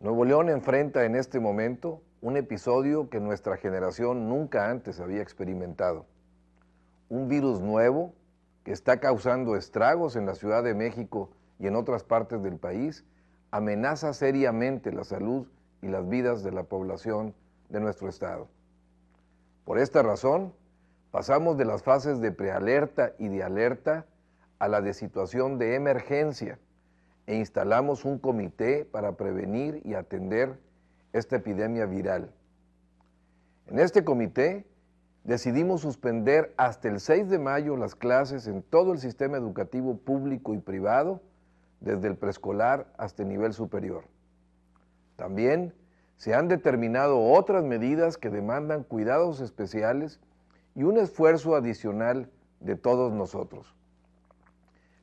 Nuevo León enfrenta en este momento un episodio que nuestra generación nunca antes había experimentado. Un virus nuevo que está causando estragos en la Ciudad de México y en otras partes del país amenaza seriamente la salud y las vidas de la población de nuestro estado. Por esta razón, pasamos de las fases de prealerta y de alerta a la de situación de emergencia e instalamos un comité para prevenir y atender esta epidemia viral. En este comité decidimos suspender hasta el 6 de mayo las clases en todo el sistema educativo público y privado, desde el preescolar hasta el nivel superior. También se han determinado otras medidas que demandan cuidados especiales y un esfuerzo adicional de todos nosotros.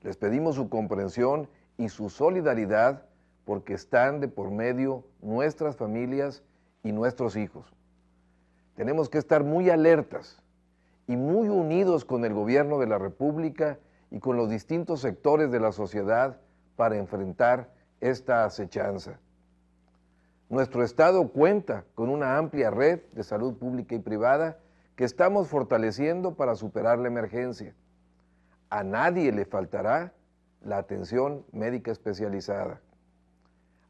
Les pedimos su comprensión y su solidaridad porque están de por medio nuestras familias y nuestros hijos. Tenemos que estar muy alertas y muy unidos con el gobierno de la República y con los distintos sectores de la sociedad para enfrentar esta acechanza. Nuestro Estado cuenta con una amplia red de salud pública y privada que estamos fortaleciendo para superar la emergencia. A nadie le faltará la atención médica especializada.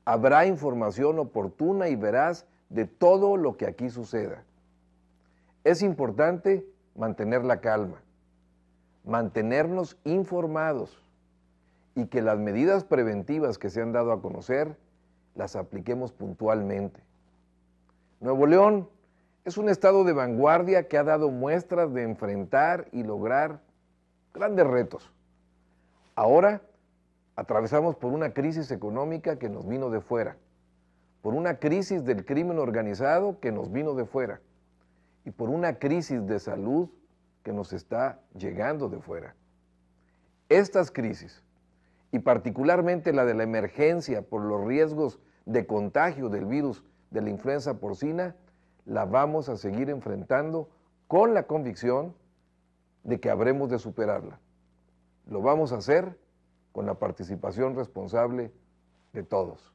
Habrá información oportuna y veraz de todo lo que aquí suceda. Es importante mantener la calma, mantenernos informados y que las medidas preventivas que se han dado a conocer las apliquemos puntualmente. Nuevo León es un estado de vanguardia que ha dado muestras de enfrentar y lograr grandes retos. Ahora atravesamos por una crisis económica que nos vino de fuera, por una crisis del crimen organizado que nos vino de fuera y por una crisis de salud que nos está llegando de fuera. Estas crisis, y particularmente la de la emergencia por los riesgos de contagio del virus de la influenza porcina, la vamos a seguir enfrentando con la convicción de que habremos de superarla. Lo vamos a hacer con la participación responsable de todos.